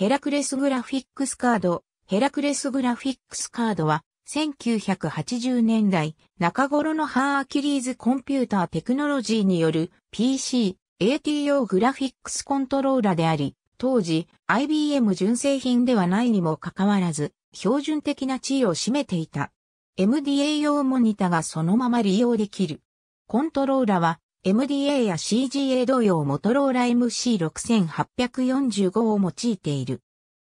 ヘラクレスグラフィックスカード。ヘラクレスグラフィックスカードは、1980年代中頃のハーアキリーズコンピューターテクノロジーによる PC、ATO グラフィックスコントローラであり、当時 IBM 純正品ではないにもかかわらず、標準的な地位を占めていた。MDA 用モニタがそのまま利用できる。コントローラは MDA や CGA 同様モトローラ MC6845 を用いている。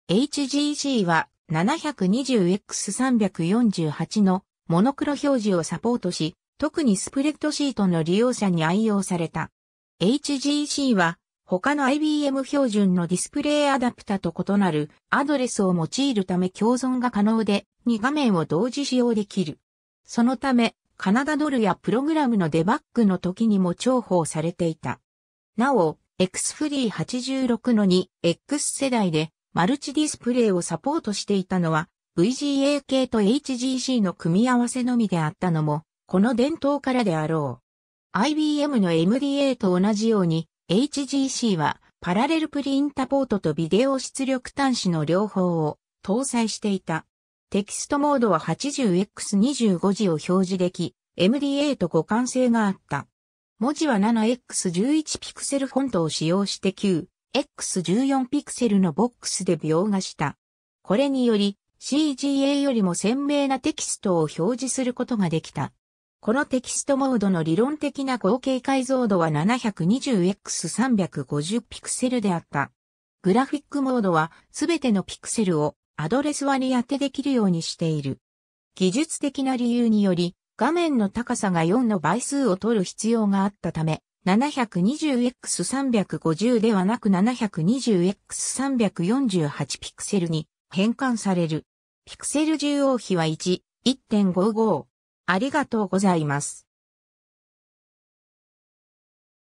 HGC は 720X348 のモノクロ表示をサポートし、特にスプレッドシートの利用者に愛用された。HGC は他の IBM 標準のディスプレイアダプタと異なるアドレスを用いるため共存が可能で2画面を同時使用できる。そのためカナダドルやプログラムのデバッグの時にも重宝されていた。なお、X フリー86の 2X 世代でマルチディスプレイをサポートしていたのは VGA 系と HGC の組み合わせのみであったのも、この伝統からであろう。IBM の MDA と同じように、HGC はパラレルプリンタポートとビデオ出力端子の両方を搭載していた。テキストモードは 80x25 字を表示でき、MDA と互換性があった。文字は 7x11 ピクセルフォントを使用して 9x14 ピクセルのボックスで描画した。これにより CGA よりも鮮明なテキストを表示することができた。このテキストモードの理論的な合計解像度は 720x350 ピクセルであった。グラフィックモードはすべてのピクセルをアドレス割り当てできるようにしている。技術的な理由により、画面の高さが4の倍数を取る必要があったため、720x350 ではなく 720x348 ピクセルに変換される。ピクセル重要比は1、1.55。ありがとうございます。